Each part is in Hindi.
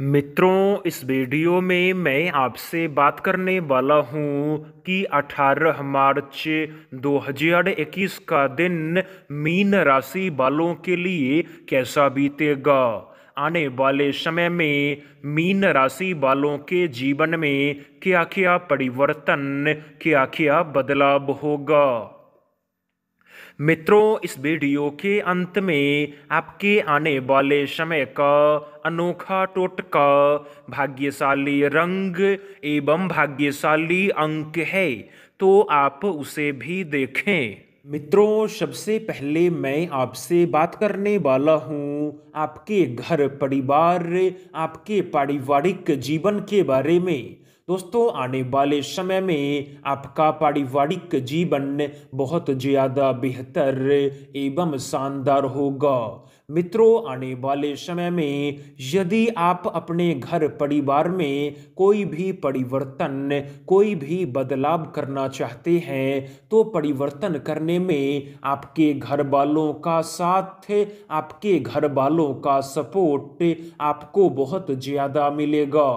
मित्रों इस वीडियो में मैं आपसे बात करने वाला हूं कि 18 मार्च 2021 का दिन मीन राशि वालों के लिए कैसा बीतेगा आने वाले समय में मीन राशि वालों के जीवन में क्या क्या परिवर्तन क्या क्या बदलाव होगा मित्रों इस वीडियो के अंत में आपके आने वाले समय का अनोखा टोटका भाग्यशाली रंग एवं भाग्यशाली अंक है तो आप उसे भी देखें मित्रों सबसे पहले मैं आपसे बात करने वाला हूँ आपके घर परिवार आपके पारिवारिक जीवन के बारे में दोस्तों आने वाले समय में आपका पारिवारिक जीवन बहुत ज़्यादा बेहतर एवं शानदार होगा मित्रों आने वाले समय में यदि आप अपने घर परिवार में कोई भी परिवर्तन कोई भी बदलाव करना चाहते हैं तो परिवर्तन करने में आपके घर वालों का साथ आपके घर वालों वालों का सपोर्ट आपको बहुत ज़्यादा मिलेगा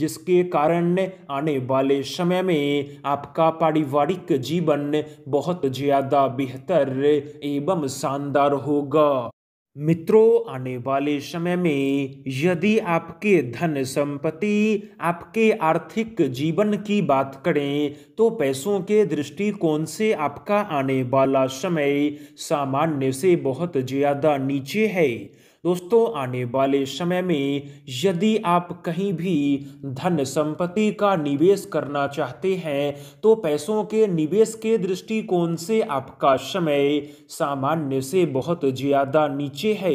जिसके कारण आने वाले समय में आपका पारिवारिक जीवन बहुत ज़्यादा बेहतर एवं शानदार होगा मित्रों आने वाले समय में यदि आपके धन संपत्ति आपके आर्थिक जीवन की बात करें तो पैसों के दृष्टिकोण से आपका आने वाला समय सामान्य से बहुत ज़्यादा नीचे है दोस्तों आने वाले समय में यदि आप कहीं भी धन संपत्ति का निवेश करना चाहते हैं तो पैसों के निवेश के दृष्टिकोण से आपका समय सामान्य से बहुत ज़्यादा नीचे है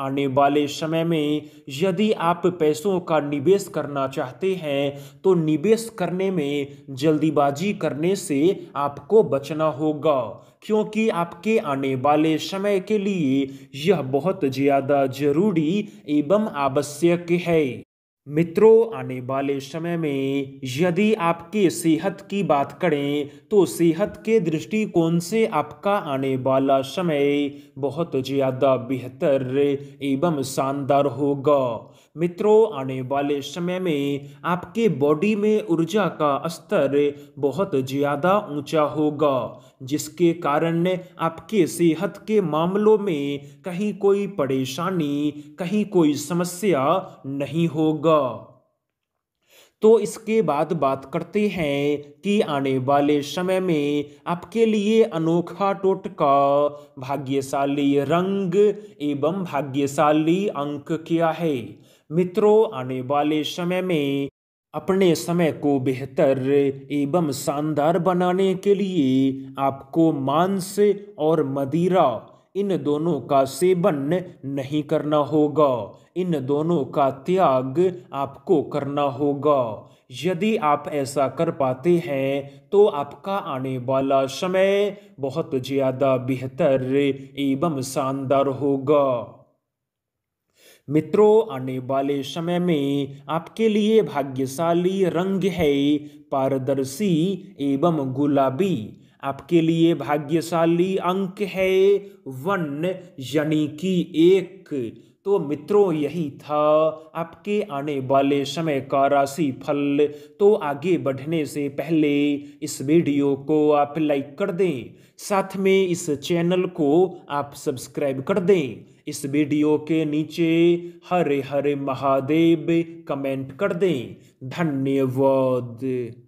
आने वाले समय में यदि आप पैसों का निवेश करना चाहते हैं तो निवेश करने में जल्दीबाजी करने से आपको बचना होगा क्योंकि आपके आने वाले समय के लिए यह बहुत ज़्यादा जरूरी एवं आवश्यक है मित्रों आने वाले समय में यदि आपके सेहत की बात करें तो सेहत के दृष्टिकोण से आपका आने वाला समय बहुत ज़्यादा बेहतर एवं शानदार होगा मित्रों आने वाले समय में आपके बॉडी में ऊर्जा का स्तर बहुत ज़्यादा ऊंचा होगा जिसके कारण आपके सेहत के मामलों में कहीं कोई परेशानी कहीं कोई समस्या नहीं होगा तो इसके बाद बात करते हैं कि आने वाले समय में आपके लिए अनोखा टोटका भाग्यशाली रंग एवं भाग्यशाली अंक क्या है मित्रों आने वाले समय में अपने समय को बेहतर एवं शानदार बनाने के लिए आपको मांस और मदिरा इन दोनों का सेवन नहीं करना होगा इन दोनों का त्याग आपको करना होगा यदि आप ऐसा कर पाते हैं तो आपका आने वाला समय बहुत ज़्यादा बेहतर एवं शानदार होगा मित्रों आने वाले समय में आपके लिए भाग्यशाली रंग है पारदर्शी एवं गुलाबी आपके लिए भाग्यशाली अंक है वन यानी कि एक तो मित्रों यही था आपके आने वाले समय का राशि फल तो आगे बढ़ने से पहले इस वीडियो को आप लाइक कर दें साथ में इस चैनल को आप सब्सक्राइब कर दें इस वीडियो के नीचे हरे हरे महादेव कमेंट कर दें धन्यवाद